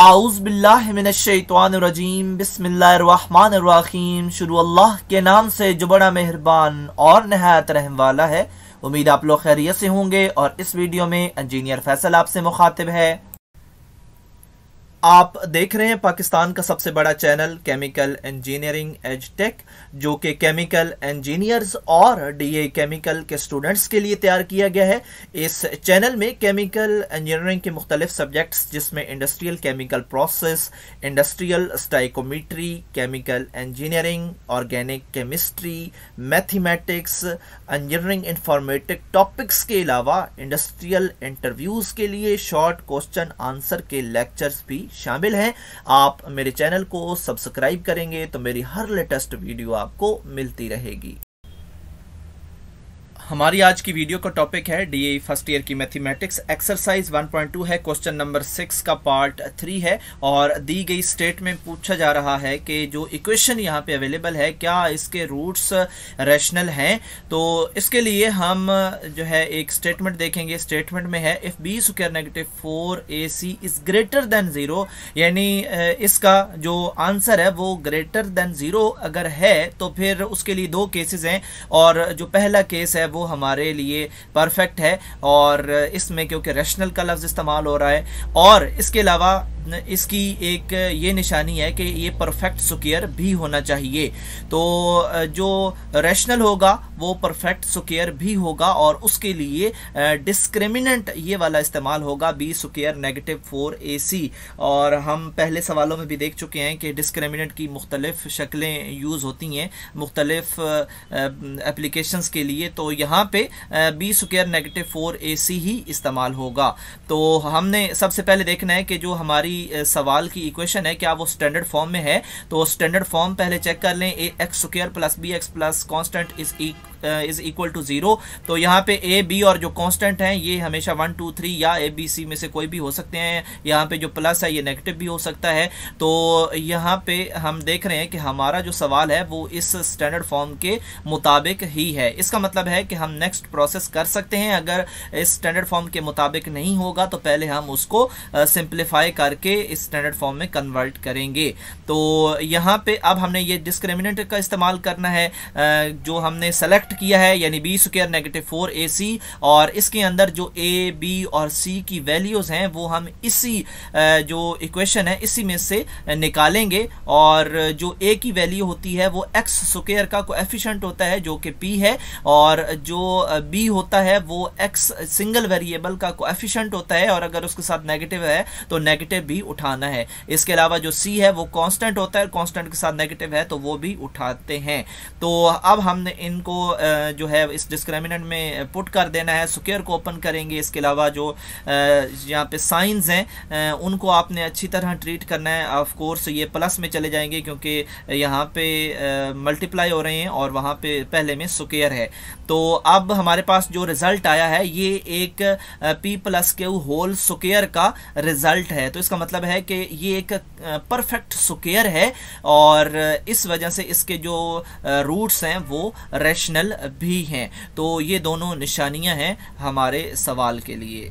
बिल्लाजीम बिस्मिल्लाम शुरू अल्लाह के नाम से जो बड़ा मेहरबान और नहायत रहम वाला है उम्मीद आप लोग खैरियत से होंगे और इस वीडियो में इंजीनियर फैसल आपसे मुखातिब है आप देख रहे हैं पाकिस्तान का सबसे बड़ा channel chemical engineering edge tech जो कि केमिकल इंजीनियर्स और डीए केमिकल के स्टूडेंट्स के लिए तैयार किया गया है इस चैनल में केमिकल इंजीनियरिंग के मुख्तलिफ सब्जेक्ट्स जिसमें industrial chemical process industrial stoichiometry chemical engineering organic chemistry mathematics engineering informatic topics के अलावा इंडस्ट्रियल इंटरव्यूज़ के लिए शॉर्ट क्वेश्चन आंसर के लेक्चर्स भी शामिल हैं आप मेरे चैनल को सब्सक्राइब करेंगे तो मेरी हर लेटेस्ट वीडियो आपको मिलती रहेगी हमारी आज की वीडियो का टॉपिक है डी फर्स्ट ईयर की मैथमेटिक्स एक्सरसाइज 1.2 है क्वेश्चन नंबर सिक्स का पार्ट थ्री है और दी गई स्टेट में पूछा जा रहा है कि जो इक्वेशन यहाँ पे अवेलेबल है क्या इसके रूट्स रैशनल हैं तो इसके लिए हम जो है एक स्टेटमेंट देखेंगे स्टेटमेंट में है if B square negative four A C is greater than zero यानी इसका जो आंसर है वो ग्रेटर देन ज़ीरो अगर है तो फिर उसके लिए दो केसेज हैं और जो पहला केस है वो वो हमारे लिए परफेक्ट है और इसमें क्योंकि रैशनल का लफ्ज़ इस्तेमाल हो रहा है और इसके अलावा इसकी एक ये निशानी है कि ये परफेक्ट सुकेयर भी होना चाहिए तो जो रैशनल होगा वो परफेक्ट सुकेयर भी होगा और उसके लिए डिस्क्रिमिनेंट ये वाला इस्तेमाल होगा B square negative four A C और हम पहले सवालों में भी देख चुके हैं कि डिस्क्रिमिनेंट की मुख्तलिफ शक्लें यूज़ होती हैं मुख्तलिफ एप्लीकेशन के लिए तो यहाँ पर B square negative four A C ही इस्तेमाल होगा तो हमने सबसे पहले देखना है कि जो हमारी की सवाल की इक्वेशन है क्या वो स्टैंडर्ड फॉर्म में है तो स्टैंडर्ड फॉर्म पहले चेक कर लें A X square plus B X plus constant is is equal to zero तो यहाँ पे ए बी और जो कॉन्स्टेंट हैं ये हमेशा वन टू थ्री या ए बी सी में से कोई भी हो सकते हैं यहाँ पे जो प्लस है ये नेगेटिव भी हो सकता है तो यहाँ पे हम देख रहे हैं कि हमारा जो सवाल है वो इस स्टैंडर्ड फॉर्म के मुताबिक ही है इसका मतलब है कि हम नेक्स्ट प्रोसेस कर सकते हैं अगर इस स्टैंडर्ड फॉर्म के मुताबिक नहीं होगा तो पहले हम उसको सिंप्लीफाई करके इस स्टैंडर्ड फॉर्म में कन्वर्ट करेंगे तो यहाँ पे अब हमने ये डिस्क्रिमिनेंट का इस्तेमाल करना है जो हमने सेलेक्ट सिलेक्ट किया है यानी B square negative four A C और इसके अंदर जो ए बी और सी की वैल्यूज़ हैं वो हम इसी जो इक्वेशन है इसी में से निकालेंगे और जो ए की वैल्यू होती है वो एक्स स्क्र का कोएफिशिएंट होता है जो कि पी है और जो बी होता है वो एक्स सिंगल वेरिएबल का एफिशेंट होता है और अगर उसके साथ नेगेटिव है तो नेगेटिव भी उठाना है इसके अलावा जो सी है वो कॉन्स्टेंट होता है कॉन्स्टेंट के साथ नेगेटिव है तो वो भी उठाते हैं तो अब हमने इनको जो है इस डिस्क्रिमिनेंट में पुट कर देना है स्क्र को ओपन करेंगे इसके अलावा जो यहाँ पे साइंस हैं उनको आपने अच्छी तरह ट्रीट करना है ऑफ कोर्स ये प्लस में चले जाएंगे क्योंकि यहाँ पे मल्टीप्लाई हो रहे हैं और वहाँ पे पहले में स्क्र है तो अब हमारे पास जो रिज़ल्ट आया है ये एक पी प्लस के होल स्क्र का रिज़ल्ट है तो इसका मतलब है कि ये एक परफेक्ट स्क्र है और इस वजह से इसके जो रूट्स हैं वो रेशनल भी हैं तो ये दोनों निशानियां हैं हमारे सवाल के लिए